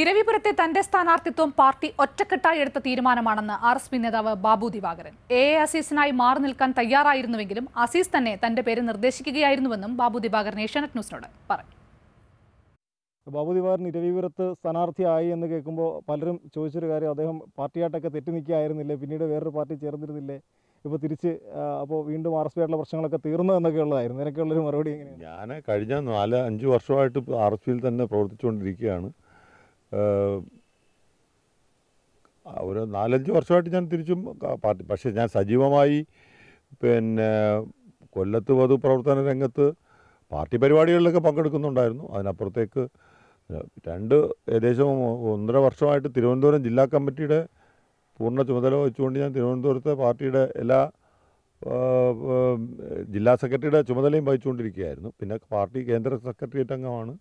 ഇരവിപുരത്തെ തന്റെ സ്ഥാനാർത്ഥിത്വം പാർട്ടി ഒറ്റക്കെട്ടായി എടുത്ത തീരുമാനമാണെന്ന് ആർ എസ് പി നേതാവ് ബാബു ദിവാകരൻ എ എ അസീസിനായി മാറി നിൽക്കാൻ തയ്യാറായിരുന്നുവെങ്കിലും അസീസ് തന്നെ തന്റെ പേര് നിർദ്ദേശിക്കുകയായിരുന്നുവെന്നും ബാബു ദിവാകരൻ ഏഷ്യാനെറ്റ് ന്യൂസിനോട് പറഞ്ഞു ബാബു ദിവാകരൻ ഇരവിപുരത്ത് സ്ഥാനാർത്ഥിയായി എന്ന് കേൾക്കുമ്പോൾ പലരും ചോദിച്ചൊരു കാര്യം അദ്ദേഹം പാർട്ടിയായിട്ടൊക്കെ തെറ്റി നിൽക്കുകയായിരുന്നില്ലേ പിന്നീട് വേറൊരു പാർട്ടി ചേർന്നിരുന്നില്ലേ ഇപ്പോൾ തിരിച്ച് അപ്പോൾ വീണ്ടും ആർ എസ് പി ആയിട്ടുള്ള പ്രശ്നങ്ങളൊക്കെ തീർന്നു എന്നൊക്കെ ഉള്ളതായിരുന്നു ഇതിനൊക്കെയുള്ളൊരു മറുപടി എങ്ങനെയാണ് ഞാൻ കഴിഞ്ഞ നാല് അഞ്ച് വർഷമായിട്ട് ആർ എസ് പിയിൽ തന്നെ പ്രവർത്തിച്ചുകൊണ്ടിരിക്കുകയാണ് ഒരു നാലഞ്ച് വർഷമായിട്ട് ഞാൻ തിരിച്ചും പാർട്ടി പക്ഷേ ഞാൻ സജീവമായി പിന്നെ കൊല്ലത്ത് പൊതുപ്രവർത്തന രംഗത്ത് പാർട്ടി പരിപാടികളിലൊക്കെ പങ്കെടുക്കുന്നുണ്ടായിരുന്നു അതിനപ്പുറത്തേക്ക് രണ്ട് ഏകദേശം ഒന്നര വർഷമായിട്ട് തിരുവനന്തപുരം ജില്ലാ കമ്മിറ്റിയുടെ പൂർണ്ണ ചുമതല വഹിച്ചുകൊണ്ട് ഞാൻ തിരുവനന്തപുരത്തെ പാർട്ടിയുടെ എല്ലാ ജില്ലാ സെക്രട്ടറിയുടെ ചുമതലയും വഹിച്ചുകൊണ്ടിരിക്കുകയായിരുന്നു പിന്നെ പാർട്ടി കേന്ദ്ര സെക്രട്ടേറിയറ്റ് അംഗമാണ്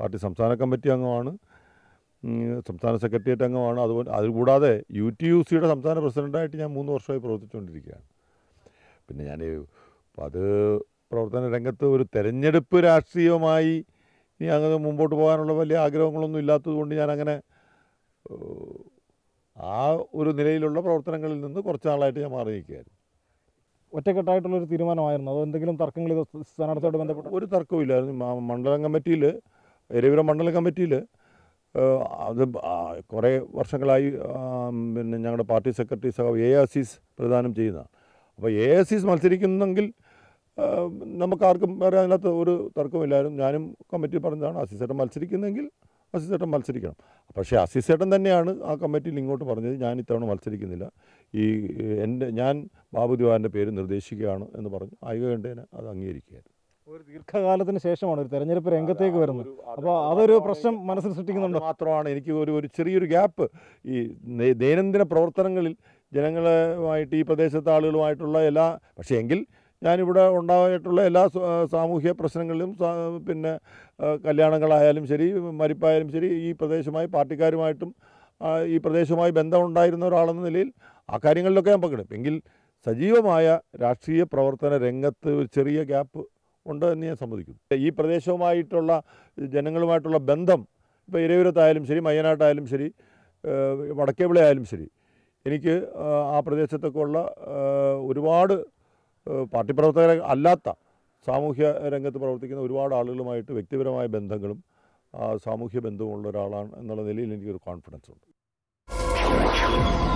പാർട്ടി സംസ്ഥാന കമ്മിറ്റി അംഗമാണ് സംസ്ഥാന സെക്രട്ടേറിയറ്റ് അംഗമാണ് അതുപോലെ അതുകൂടാതെ യു ടി യു സിയുടെ സംസ്ഥാന പ്രസിഡൻ്റായിട്ട് ഞാൻ മൂന്ന് വർഷമായി പ്രവർത്തിച്ചുകൊണ്ടിരിക്കുകയാണ് പിന്നെ ഞാൻ അത് പ്രവർത്തന രംഗത്ത് ഒരു തെരഞ്ഞെടുപ്പ് രാഷ്ട്രീയമായി ഇനി അങ്ങനെ മുമ്പോട്ട് പോകാനുള്ള വലിയ ആഗ്രഹങ്ങളൊന്നും ഇല്ലാത്തതുകൊണ്ട് ഞാനങ്ങനെ ആ ഒരു നിലയിലുള്ള പ്രവർത്തനങ്ങളിൽ നിന്ന് കുറച്ച് നാളായിട്ട് ഞാൻ മാറി നിൽക്കുകയായിരുന്നു ഒറ്റക്കെട്ടായിട്ടുള്ളൊരു തീരുമാനമായിരുന്നു അതോ എന്തെങ്കിലും തർക്കങ്ങൾ സ്ഥാനാർത്ഥിയോട് ബന്ധപ്പെട്ട് ഒരു തർക്കവും ഇല്ലായിരുന്നു മണ്ഡലം കമ്മിറ്റിയിൽ എരവിര മണ്ഡലം കമ്മിറ്റിയിൽ അത് കുറേ വർഷങ്ങളായി പിന്നെ ഞങ്ങളുടെ പാർട്ടി സെക്രട്ടറി സഹ എ ആസീസ് പ്രദാനം ചെയ്യുന്നതാണ് അപ്പോൾ എ ആസീസ് മത്സരിക്കുന്നെങ്കിൽ നമുക്കാർക്കും വേറെ അതിനകത്ത് ഒരു തർക്കമില്ലായിരുന്നു ഞാനും കമ്മിറ്റി പറഞ്ഞതാണ് ആസീസേട്ടൻ മത്സരിക്കുന്നെങ്കിൽ അസിസേട്ടൻ മത്സരിക്കണം പക്ഷേ അസിസേട്ടൻ തന്നെയാണ് ആ കമ്മിറ്റിയിൽ ഇങ്ങോട്ട് പറഞ്ഞത് ഞാൻ ഇത്തവണ മത്സരിക്കുന്നില്ല ഈ എൻ്റെ ഞാൻ ബാബു ദിവാറിൻ്റെ പേര് നിർദ്ദേശിക്കുകയാണ് എന്ന് പറഞ്ഞു ആയിക കണ്ടേനെ അത് അംഗീകരിക്കുകയായിരുന്നു ഒരു ദീർഘകാലത്തിന് ശേഷമാണ് ഒരു തെരഞ്ഞെടുപ്പ് രംഗത്തേക്ക് വരുന്നത് അപ്പോൾ അതൊരു പ്രശ്നം മനസ്സിൽ സൃഷ്ടിക്കുന്നുണ്ട് മാത്രമാണ് എനിക്ക് ഒരു ഒരു ചെറിയൊരു ഗ്യാപ്പ് ഈ ദൈനംദിന പ്രവർത്തനങ്ങളിൽ ജനങ്ങളുമായിട്ട് ഈ പ്രദേശത്തെ ആളുകളുമായിട്ടുള്ള എല്ലാ പക്ഷേ എങ്കിൽ ഞാനിവിടെ ഉണ്ടായിട്ടുള്ള എല്ലാ സാമൂഹ്യ പ്രശ്നങ്ങളിലും പിന്നെ കല്യാണങ്ങളായാലും ശരി മരിപ്പായാലും ശരി ഈ പ്രദേശമായി പാർട്ടിക്കാരുമായിട്ടും ഈ പ്രദേശവുമായി ബന്ധമുണ്ടായിരുന്ന ഒരാളെന്ന നിലയിൽ ആ കാര്യങ്ങളിലൊക്കെ ഞാൻ പങ്കെടുക്കും എങ്കിൽ സജീവമായ രാഷ്ട്രീയ പ്രവർത്തന രംഗത്ത് ഒരു ചെറിയ ഗ്യാപ്പ് ഉണ്ട് എന്ന് ഞാൻ സമ്മതിക്കും ഈ പ്രദേശവുമായിട്ടുള്ള ജനങ്ങളുമായിട്ടുള്ള ബന്ധം ഇപ്പോൾ ഇരയൂരത്തായാലും ശരി മയ്യനാട്ടായാലും ശരി വടക്കേവിള ആയാലും ശരി എനിക്ക് ആ പ്രദേശത്തൊക്കെയുള്ള ഒരുപാട് പാർട്ടി പ്രവർത്തകരെ അല്ലാത്ത സാമൂഹ്യ രംഗത്ത് പ്രവർത്തിക്കുന്ന ഒരുപാട് ആളുകളുമായിട്ട് വ്യക്തിപരമായ ബന്ധങ്ങളും സാമൂഹ്യ ഉള്ള ഒരാളാണ് എന്നുള്ള നിലയിൽ എനിക്കൊരു കോൺഫിഡൻസ് ഉണ്ട്